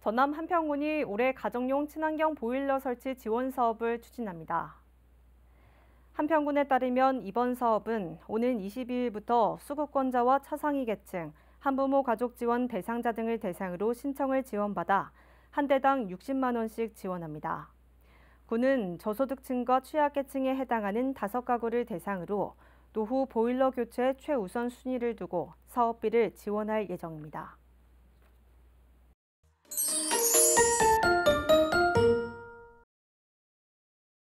전남 한평군이 올해 가정용 친환경 보일러 설치 지원 사업을 추진합니다. 한평군에 따르면 이번 사업은 오는 22일부터 수급권자와 차상위 계층, 한부모 가족 지원 대상자 등을 대상으로 신청을 지원받아 한 대당 60만 원씩 지원합니다. 군은 저소득층과 취약계층에 해당하는 다섯 가구를 대상으로 노후 보일러 교체 최우선 순위를 두고 사업비를 지원할 예정입니다.